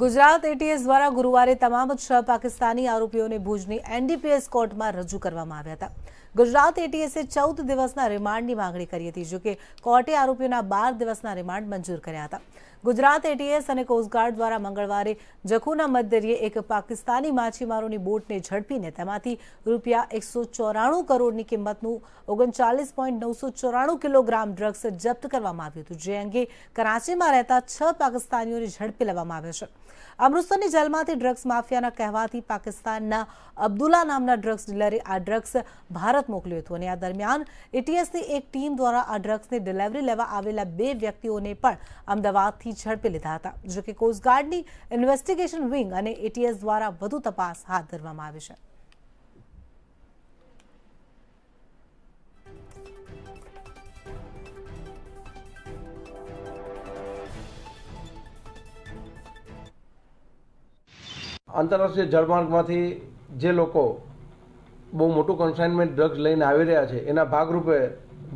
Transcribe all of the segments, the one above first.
Gujarat ATS દ્વારા ગુરુવારે તમામ છ પાકિસ્તાની આરોપીઓને ભુજની એનડીપીએસ કોર્ટમાં રજૂ કરવામાં આવ્યા હતા ગુજરાત એટીએસે ચૌદ દિવસના રિમાન્ડની માંગણી કરી હતી જોકે કોર્ટે આરોપીઓના બાર દિવસના રિમાન્ડ મંજૂર કર્યા હતા ગુજરાત એટીએસ અને કોસ્ટગાર્ડ દ્વારા મંગળવારે જખુના મધ્યરીએ એક પાકિસ્તાની માછીમારોની બોટને ઝડપીને તેમાંથી રૂપિયા એકસો ચોરાણું કરોડની કિંમતનું ઓગણચાલીસ પોઈન્ટ નવસો ચોરાણું કિલોગ્રામ ડ્રગ્સ જપ્ત કરવામાં આવ્યું હતું જે અંગે કરાંચીમાં રહેતા છ પાકિસ્તાનીઓને ઝડપી લેવામાં આવ્યા છે અમૃતસરની જેલમાંથી ડ્રગ્સ માફિયાના કહેવાથી પાકિસ્તાનના અબ્દુલ્લા નામના ડ્રગ્સ ડીલરે આ ડ્રગ્સ ભારત મોકલ્યું હતું અને આ દરમિયાન એટીએસની એક ટીમ દ્વારા આ ડ્રગ્સની ડિલિવરી લેવા આવેલા બે વ્યક્તિઓને પણ અમદાવાદથી ઝડપી લીધા હતા જોકે કોસ્ટગાર્ડની ઇન્વેસ્ટિગેશન વિંગ અને એટીએસ દ્વારા વધુ તપાસ હાથ ધરવામાં આવી છે આંતરરાષ્ટ્રીય જળમાર્ગમાંથી જે લોકો બહુ મોટું કન્સાઇનમેન્ટ ડ્રગ્સ લઈને આવી રહ્યા છે એના ભાગરૂપે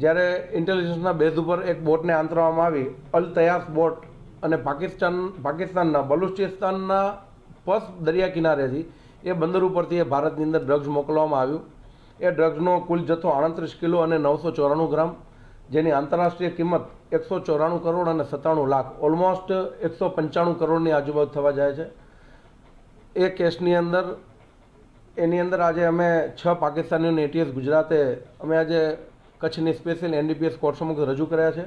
જ્યારે ઇન્ટેલિજન્સના બેઝ ઉપર એક બોટને આંતરવામાં આવી અલ તયાસ બોટ અને પાકિસ્તાન પાકિસ્તાનના બલુચિસ્તાનના પસ દરિયા કિનારેથી એ બંદર ઉપરથી એ ભારતની અંદર ડ્રગ્સ મોકલવામાં આવ્યું એ ડ્રગ્સનો કુલ જથ્થો આડત્રીસ કિલો અને નવસો ચોરાણું ગ્રામ જેની આંતરરાષ્ટ્રીય કિંમત એકસો ચોરાણું કરોડ અને સત્તાણું લાખ ઓલમોસ્ટ એકસો પંચાણું કરોડની આજુબાજુ થવા જાય છે એ કેસની અંદર એની અંદર આજે અમે છ પાકિસ્તાનીઓને એટીએસ ગુજરાતે અમે આજે કચ્છની સ્પેશિયલ એનડીપીએસ કોર્ટ સમક્ષ રજૂ કર્યા છે